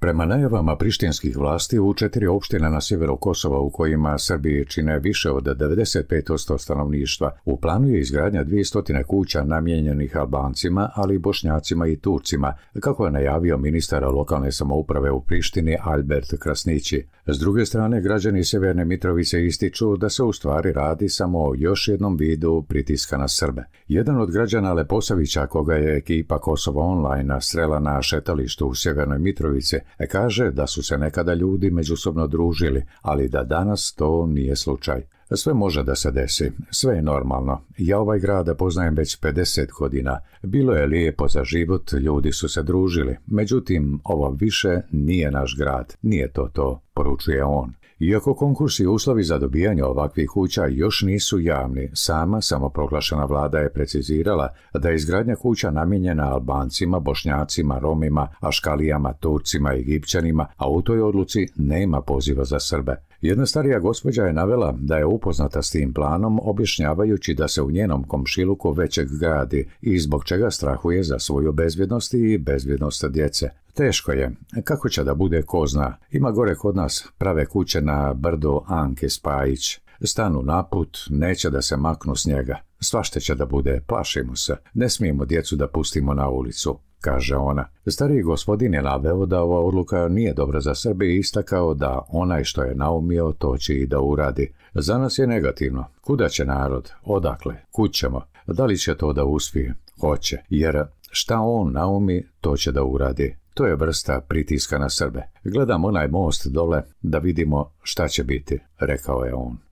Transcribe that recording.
Prema najavama prištinskih vlasti u četiri opština na sjeveru Kosova u kojima Srbije čine više od 95% stanovništva, u planu je izgradnja 200 kuća namijenjenih Albancima, ali i Bošnjacima i Turcima, kako je najavio ministar lokalne samouprave u Prištini Albert Krasnići. S druge strane, građani Sjeverne Mitrovice ističu da se u stvari radi samo o još jednom vidu pritiska na Srbe. Jedan od građana Leposavića, koga je ekipa Kosovo online srela na šetalištu u Sjevernoj Mitrovici, E, kaže da su se nekada ljudi međusobno družili, ali da danas to nije slučaj. Sve može da se desi, sve je normalno. Ja ovaj grad poznajem već 50 godina. Bilo je lijepo za život, ljudi su se družili. Međutim, ovo više nije naš grad, nije to to, poručuje on. Iako konkursi i uslovi za dobijanje ovakvih kuća još nisu javni, sama samoproglašena vlada je precizirala da je izgradnja kuća namijenjena Albancima, Bošnjacima, Romima, Aškalijama, Turcima, Egipćanima, a u toj odluci nema poziva za Srbe. Jedna starija gospođa je navela da je upoznata s tim planom, objašnjavajući da se u njenom komšiluku većeg gradi i zbog čega strahuje za svoju bezvjednost i bezvjednost djece. Teško je. Kako će da bude kozna, zna? Ima gore kod nas prave kuće na brdo Anke Spajić. Stanu naput, neće da se maknu s njega. Svašte će da bude, plašimo se. Ne smijemo djecu da pustimo na ulicu, kaže ona. Stariji gospodin je naveo da ova odluka nije dobra za Srbiju i istakao da onaj što je naumio to će i da uradi. Za nas je negativno. Kuda će narod? Odakle? Kud ćemo? Da li će to da uspije? Hoće, jer šta on naumi, to će da uradi. To je vrsta pritiska na Srbe. Gledam onaj most dole da vidimo šta će biti, rekao je on.